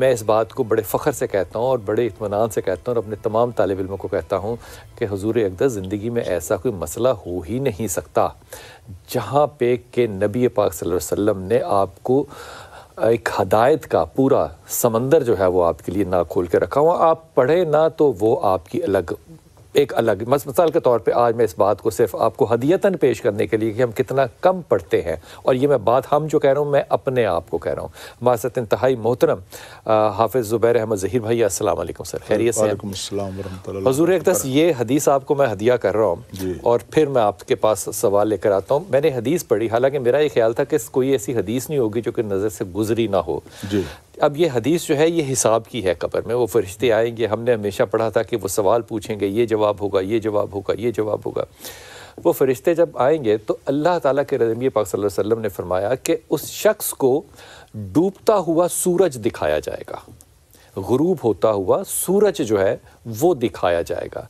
मैं इस बात को बड़े फ़ख्र से कहता हूँ और बड़े इतमान से कहता हूँ और अपने तमाम तालब इलमों को कहता हूँ कि हजूर अकदर ज़िंदगी में ऐसा कोई मसला हो ही नहीं सकता जहाँ पे के नबी पाक वसल्लम ने आपको एक हदायत का पूरा समंदर जो है वो आपके लिए ना खोल के रखा हुआ आप पढ़े ना तो वो आपकी अलग एक अलग मिसाल के तौर पे आज मैं इस बात को सिर्फ आपको हदीयतन पेश करने के लिए कि हम कितना कम पढ़ते हैं और ये मैं बात हम जो कह रहा हूँ मैं अपने आप को कह रहा हूँ हमारे साथ इंतहाई मोहतरम हाफिज़ ज़ुबैर अहमद ज़हीर भाई असलम सर खैरियत से हजूर अकदस ये हदीस आपको मैं हदिया कर रहा हूँ और फिर मैं आपके पास सवाल लेकर आता हूँ मैंने हदीस पढ़ी हालांकि मेरा ये ख्याल था कि कोई ऐसी हदीस नहीं होगी जो कि नज़र से गुजरी ना हो अब ये हदीस जो है ये हिसाब की है कबर में वो फरिश्ते आएंगे हमने हमेशा पढ़ा था कि वो सवाल पूछेंगे ये जवाब होगा ये जवाब होगा ये जवाब होगा वो फरिश्ते जब आएंगे तो अल्लाह ताला के रजमी पाक सल्लल्लाहु अलैहि वसल्लम ने फरमाया कि उस शख्स को डूबता हुआ सूरज दिखाया जाएगा गरूब होता हुआ सूरज जो है वो दिखाया जाएगा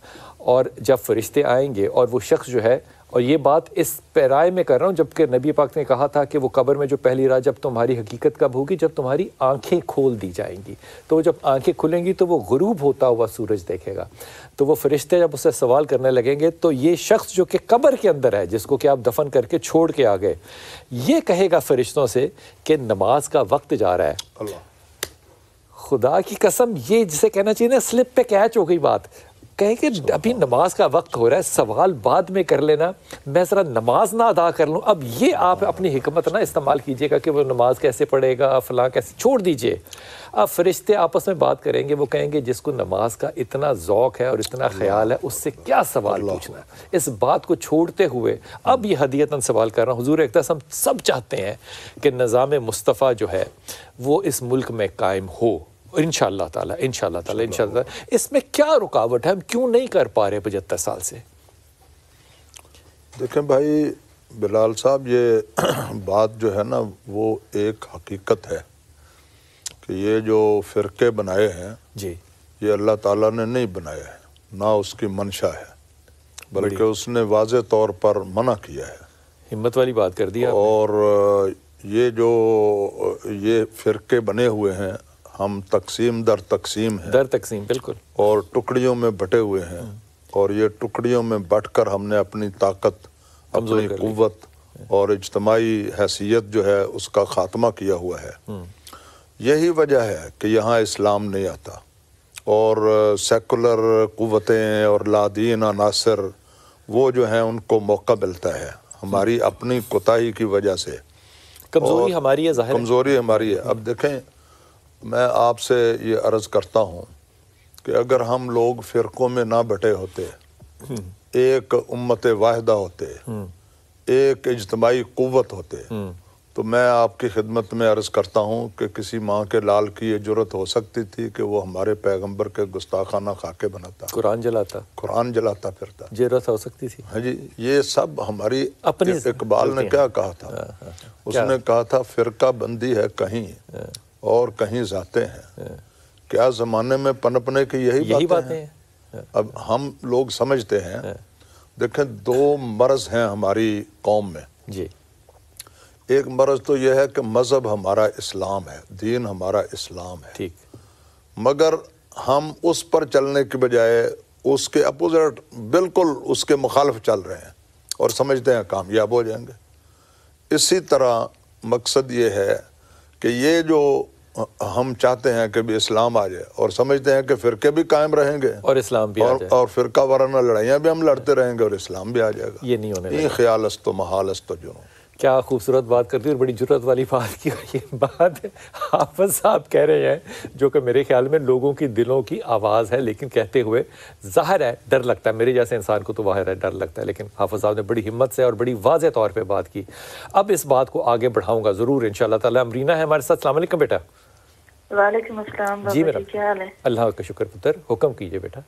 और जब फरिश्ते आएंगे और वो शख्स जो है और ये बात इस पैराए में कर रहा हूँ जबकि नबी पाक ने कहा था कि वो कब्र में जो पहली रात जब तुम्हारी हकीकत कब होगी जब तुम्हारी आंखें खोल दी जाएंगी तो जब आंखें खुलेंगी तो वो गुरूब होता हुआ सूरज देखेगा तो वो फरिश्ते जब उससे सवाल करने लगेंगे तो ये शख्स जो कि कब्र के अंदर है जिसको कि आप दफन करके छोड़ के आ गए ये कहेगा फरिश्तों से कि नमाज का वक्त जा रहा है खुदा की कसम ये जिसे कहना चाहिए ना स्लिप पे कैच हो गई बात कहे कि अभी नमाज का वक्त हो रहा है सवाल बाद में कर लेना मैं ज़रा नमाज ना अदा कर लूँ अब ये आप अपनी हमत ना इस्तेमाल कीजिएगा कि वो नमाज कैसे पढ़ेगा फलां कैसे छोड़ दीजिए अब फरिश्ते आपस में बात करेंगे वो कहेंगे जिसको नमाज का इतना ज़ौक़ है और इतना ख्याल है उससे क्या सवाल पूछना इस बात को छोड़ते हुए अब ये हदीयतन सवाल कर रहा हूँ हजूर एक हम सब चाहते हैं कि निज़ाम मुस्तफ़ा जो है वो इस मुल्क में कायम हो इन ताला इन ताला इन इसमें क्या रुकावट है हम क्यों नहीं कर पा रहे पचहत्तर साल से देखें भाई बिलाल साहब ये बात जो है ना वो एक हकीकत है कि ये जो फ़िरके बनाए हैं जी ये अल्लाह ताला ने नहीं बनाए हैं ना उसकी मंशा है बल्कि उसने वाज तौर पर मना किया है हिम्मत वाली बात कर दी और ये जो ये फ़िरके बने हुए हैं हम तकसीम दर तकसीम है दर तकसीम बिल्कुल और टुकड़ियों में बटे हुए हैं हम्म। और ये टुकड़ियों में बट कर हमने अपनी ताकत अपनी कुत और इजतमाही हैसियत जो है उसका ख़ात्मा किया हुआ है हम्म। यही वजह है कि यहाँ इस्लाम नहीं आता और सेकुलर कुतें और लादीन अनासर वो जो हैं उनको मौका मिलता है हमारी हम्म। अपनी कोताही की वजह से कमज़ोरी हमारी है कमज़ोरी हमारी है अब देखें मैं आपसे ये अर्ज़ करता हूँ कि अगर हम लोग फ़िरक़ों में ना बटे होते हम्म। एक उम्मत वाहिदा होते हम्म। एक इजतमाही क़वत होते हम्म। तो मैं आपकी खिदमत में अर्ज़ करता हूँ कि किसी माँ के लाल की ये जरूरत हो सकती थी कि वो हमारे पैगंबर के गुस्ताखाना खाके बनाता कुरान जलाता कुरान जलाता फिरता जरूरत हो सकती थी हाँ जी ये सब हमारी अपने इकबाल ने क्या कहा था हाँ, हाँ, हाँ। उसने कहा था फिरका बंदी है कहीं और कहीं जाते हैं क्या जमाने में पनपने की यही, यही बातें हैं है। हाँ। अब हम लोग समझते हैं है। हाँ। देखें दो मर्ज हैं हमारी कौम में जी एक मर्ज तो यह है कि मज़हब हमारा इस्लाम है दीन हमारा इस्लाम है ठीक मगर हम उस पर चलने के बजाय उसके अपोजिट बिल्कुल उसके मुखालफ चल रहे हैं और समझते हैं कामयाब हो जाएंगे इसी तरह मकसद ये है कि ये जो हम चाहते हैं कि भी इस्लाम आ जाए और समझते हैं कि फिरके भी कायम रहेंगे और इस्लाम भी और, और फिरका वाराना लड़ाइयाँ भी हम लड़ते रहेंगे और इस्लाम भी आ जाएगा ये नहीं होने ये ख्याल अस्तो महाल अस्तो जुनून क्या खूबसूरत बात करती है और बड़ी जरूरत वाली बात की ये बात हाफज साहब कह रहे हैं जो कि मेरे ख्याल में लोगों की दिलों की आवाज़ है लेकिन कहते हुए ज़ाहिर है डर लगता है मेरे जैसे इंसान को तो वाहिर है डर लगता है लेकिन हाफज साहब ने बड़ी हिम्मत से और बड़ी वाज तौर पर बात की अब इस बात को आगे बढ़ाऊँगा ज़रूर इन शाला अमरीना है हमारे साथ सलाम बेटा वाले जी मेरा अल्लाह का शुक्र पुत्र हुक्म कीजिए बेटा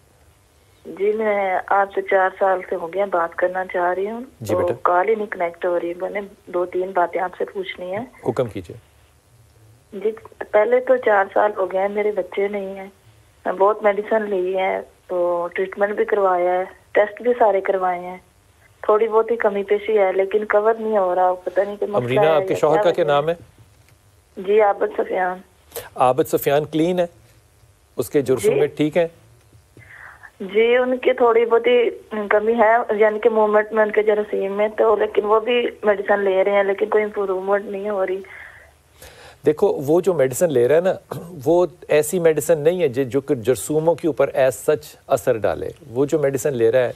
जी मैं आपसे चार साल से हो गया बात करना चाह रही हूँ तो कॉल ही नहीं कनेक्ट हो रही मैंने दो तीन बातें आपसे पूछनी है हुक्म कीजिए जी पहले तो चार साल हो गए मेरे बच्चे नहीं है मैं बहुत मेडिसिन ली है तो ट्रीटमेंट भी करवाया है टेस्ट भी सारे करवाए हैं थोड़ी बहुत ही कमी पेशी है लेकिन कवर नहीं हो रहा पता नहीं कि आपके शोहर का क्या नाम है जी आबद सफियान आबद सफियान क्लीन है उसके जुर्म में ठीक है जी उनकी थोड़ी बहुत ही कमी है यानी कि मूवमेंट में उनके जरासीम में तो लेकिन वो भी मेडिसिन ले रहे हैं लेकिन कोई इम्प्रूवमेंट नहीं हो रही देखो वो जो मेडिसिन ले रहे हैं ना वो ऐसी मेडिसिन नहीं है जो जरसूमों के ऊपर एज सच असर डाले वो जो मेडिसिन ले रहा है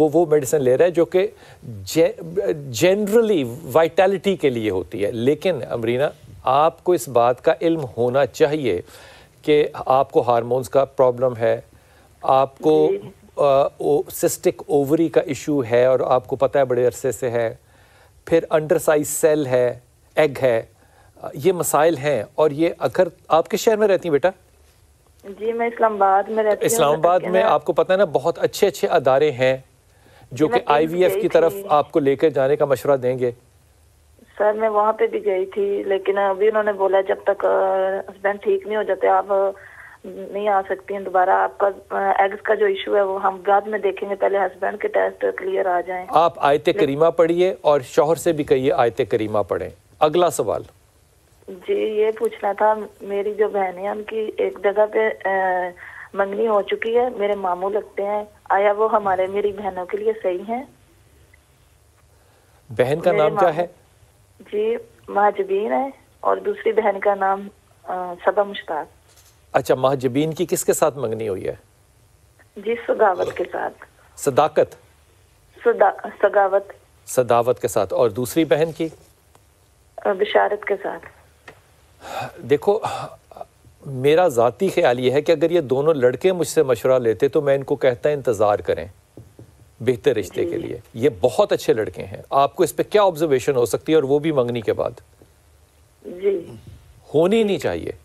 वो वो मेडिसिन ले रहा है जो कि जे, जनरली वाइटैलिटी के लिए होती है लेकिन अमरीना आपको इस बात का इल्म होना चाहिए कि आपको हारमोन्स का प्रॉब्लम है आपको सिस्टिक ओवरी का इशू है और आपको पता है बड़े अरसे से है फिर अंडर साइज सेल है एग है ये मसाइल हैं और ये अगर आप किस शहर में रहती हैं बेटा जी मैं इस्लामाबाद में रहती हूँ मतलब इस्लामाबाद में आपको पता है ना बहुत अच्छे अच्छे अदारे हैं जो कि आईवीएफ की तरफ आपको लेकर जाने का मशवरा देंगे सर मैं वहाँ पे भी गई थी लेकिन अभी उन्होंने बोला जब तक हस्बैंड ठीक नहीं हो जाते आप नहीं आ सकती हैं दोबारा आपका एग्स का जो इशू है वो हम बाद में देखेंगे पहले हस्बैंड के टेस्ट क्लियर आ जाएं आप आयत करीमा पढ़िए और शोहर से भी कहिए आयत करीमा पढ़ें अगला सवाल जी ये पूछना था मेरी जो बहन है उनकी एक जगह पे मंगनी हो चुकी है मेरे मामू लगते हैं आया वो हमारे मेरी बहनों के लिए सही है बहन का नाम क्या है जी महाजबीन है और दूसरी बहन का नाम सबा मुश्ताक अच्छा महाजबीन की किसके साथ मंगनी हुई है जी सदावत के साथ सदाकत सदा, सगावत सदावत के साथ और दूसरी बहन की बिशारत के साथ देखो मेरा ज़ाती ख्याल ये है कि अगर ये दोनों लड़के मुझसे मशवरा लेते तो मैं इनको कहता इंतज़ार करें बेहतर रिश्ते के लिए ये बहुत अच्छे लड़के हैं आपको इस पर क्या ऑब्जर्वेशन हो सकती है और वो भी मंगनी के बाद जी होनी नहीं चाहिए